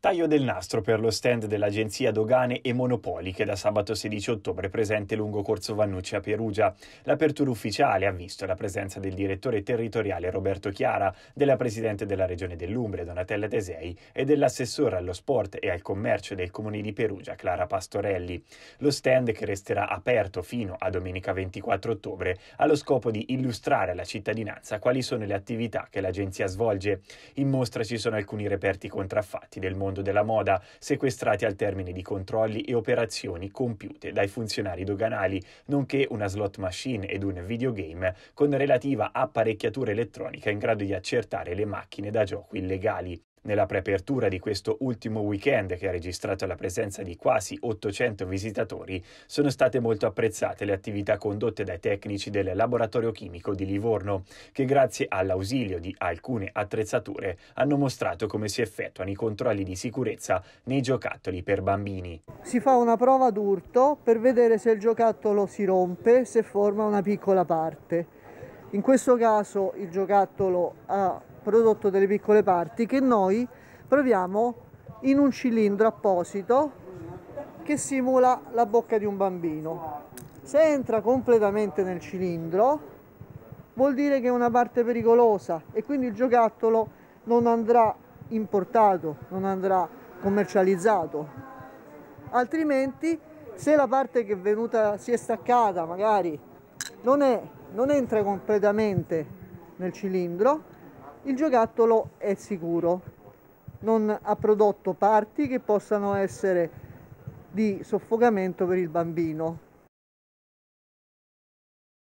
Taglio del nastro per lo stand dell'Agenzia Dogane e Monopoli che da sabato 16 ottobre presente lungo Corso Vannucci a Perugia. L'apertura ufficiale ha visto la presenza del direttore territoriale Roberto Chiara, della Presidente della Regione dell'Umbria Donatella Tesei e dell'assessore allo sport e al commercio del Comune di Perugia Clara Pastorelli. Lo stand che resterà aperto fino a domenica 24 ottobre ha lo scopo di illustrare alla cittadinanza quali sono le attività che l'Agenzia svolge. In mostra ci sono alcuni reperti contraffatti del mondo mondo della moda, sequestrati al termine di controlli e operazioni compiute dai funzionari doganali, nonché una slot machine ed un videogame con relativa apparecchiatura elettronica in grado di accertare le macchine da gioco illegali. Nella preapertura di questo ultimo weekend, che ha registrato la presenza di quasi 800 visitatori, sono state molto apprezzate le attività condotte dai tecnici del laboratorio chimico di Livorno, che grazie all'ausilio di alcune attrezzature hanno mostrato come si effettuano i controlli di sicurezza nei giocattoli per bambini. Si fa una prova d'urto per vedere se il giocattolo si rompe, se forma una piccola parte. In questo caso il giocattolo ha prodotto delle piccole parti che noi proviamo in un cilindro apposito che simula la bocca di un bambino. Se entra completamente nel cilindro vuol dire che è una parte pericolosa e quindi il giocattolo non andrà importato, non andrà commercializzato. Altrimenti se la parte che è venuta si è staccata magari non, è, non entra completamente nel cilindro il giocattolo è sicuro, non ha prodotto parti che possano essere di soffocamento per il bambino.